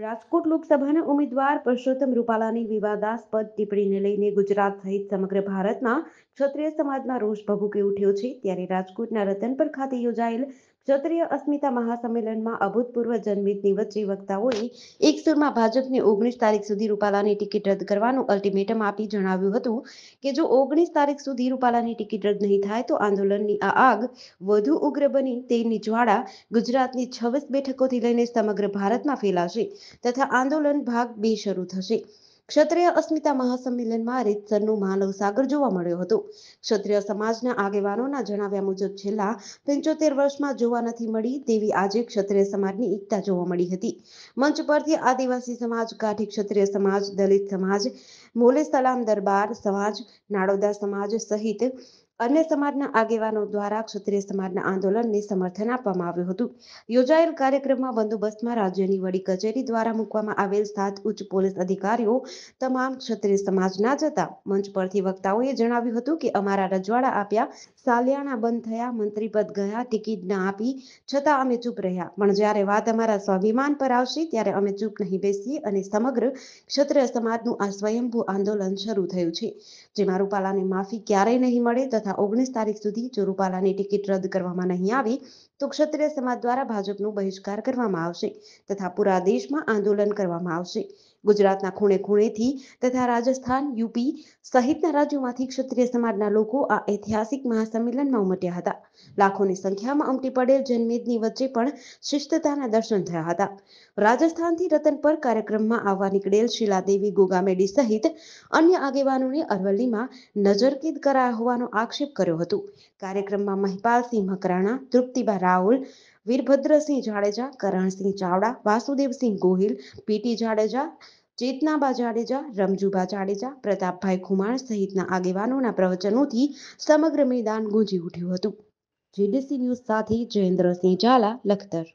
રાજકોટ લોકસભાના ઉમેદવાર પરસોત્તમ રૂપાલાની વિવાદાસ્પદ ટિપ્પણીને લઈને ગુજરાત સહિત સમગ્ર ભારતમાં ક્ષત્રિય સમાજમાં રોષ ભભૂકી ઉઠ્યો છે ત્યારે રાજકોટના રતનપર ખાતે યોજાયેલ ક્ષત્રિય અસ્મિતા મહાસંમેલનમાં અભૂતપૂર્વ જન્મિત વચ્ચે વક્તાઓએ એક સુરમાં ભાજપને ઓગણીસ તારીખ સુધી રૂપાલાની ટિકિટ રદ કરવાનું અલ્ટિમેટમ આપી જણાવ્યું હતું કે જો ઓગણીસ તારીખ સુધી રૂપાલાની ટિકિટ રદ નહીં થાય તો આંદોલનની આ આગ વધુ ઉગ્ર બની તેની જ્વાળા ગુજરાતની છવ્વીસ બેઠકોથી લઈને સમગ્ર ભારતમાં ફેલાશે તથા આંદોલન ભાગ બે શરૂ થશે ક્ષત્રિય અસ્મિતા મહાસંમેલનમાં રીતસરનું માનવ સાગર જોવા મળ્યો હતો ક્ષત્રિય સમાજના આગેવાનોના જણાવ્યા મુજબ છેલ્લા પંચોતેર વર્ષમાં જોવા નથી મળી તેવી આજે ક્ષત્રિય સમાજની એકતા જોવા મળી હતી મંચ પરથી આદિવાસી સમાજ કાઠી ક્ષત્રિય સમાજ દલિત સમાજ મોલે સલામ દરબાર સમાજ નાડોદા સમાજ સહિત અન્ય સમાજના આગેવાનો દ્વારા ક્ષત્રિય સમાજના આંદોલનને સમર્થન આપવામાં આવ્યું હતું યોજાયેલ કાર્યક્રમમાં બંદોબસ્તમાં રાજ્યની વડી કચેરી દ્વારા મૂકવામાં આવેલ સાત ઉચ્ચ પોલીસ અધિકારીઓ તમામ ક્ષત્રિય સમાજના જતા મંચ પરથી વક્તાઓએ જણાવ્યું હતું કે અમારા રજવાડા આપ્યા સાલિયાણા બંધ થયા મંત્રીપદ ગયા ટિકિટ ના આપી છતાં અમે ચૂપ રહ્યા પણ જ્યારે વાત અમારા સ્વાભિમાન પર આવશે ત્યારે અમે ચૂપ નહીં બેસીએ અને સમગ્ર ક્ષત્રિય સમાજનું આ સ્વયંભૂ આંદોલન શરૂ થયું છે જેમાં રૂપાલાને માફી ક્યારેય નહીં મળે તથા તથા ઓગણીસ તારીખ સુધી જો રૂપાલાની ટિકિટ રદ કરવામાં નહીં આવે તો ક્ષત્રિય સમાજ દ્વારા ભાજપનો બહિષ્કાર કરવામાં આવશે તથા પૂરા દેશમાં આંદોલન કરવામાં આવશે ગુજરાતના ખૂણે ખૂણેથી તથા રાજસ્થાન યુપી સહિતના રાજ્યોમાંથી ક્ષત્રિય સમાજના લોકો આ ઐતિહાસિક મહાસંમેલનમાં ઉમટ્યા હતા લાખોની સંખ્યામાં ઉમટી પડેલ જનમેદની વચ્ચે પણ શિસ્તતાના દર્શન થયા હતા રાજસ્થાનથી રતન પર કાર્યક્રમમાં આવવા નીકળેલ શીલાદેવી ગોગામેડી સહિત અન્ય આગેવાનોને અરવલ્લીમાં નજરકેદ કરાયા હોવાનો આક્ષેપ કર્યો હતો કાર્યક્રમમાં મહિપાલસિંહ મકરાણા તૃપ્તિબા રાહુલ વીરભદ્રસિંહ જાડેજા કરણસિંહ ચાવડા વાસુદેવસિંહ ગોહિલ પીટી જાડેજા ચેતનાબા જાડેજા રમજુબા જાડેજા પ્રતાપભાઈ ખુમાર સહિતના આગેવાનોના પ્રવચનોથી સમગ્ર મેદાન ગુંજી ઉઠ્યું હતું જીડીસી ન્યૂઝ સાથે જયેન્દ્રસિંહ ઝાલા લખતર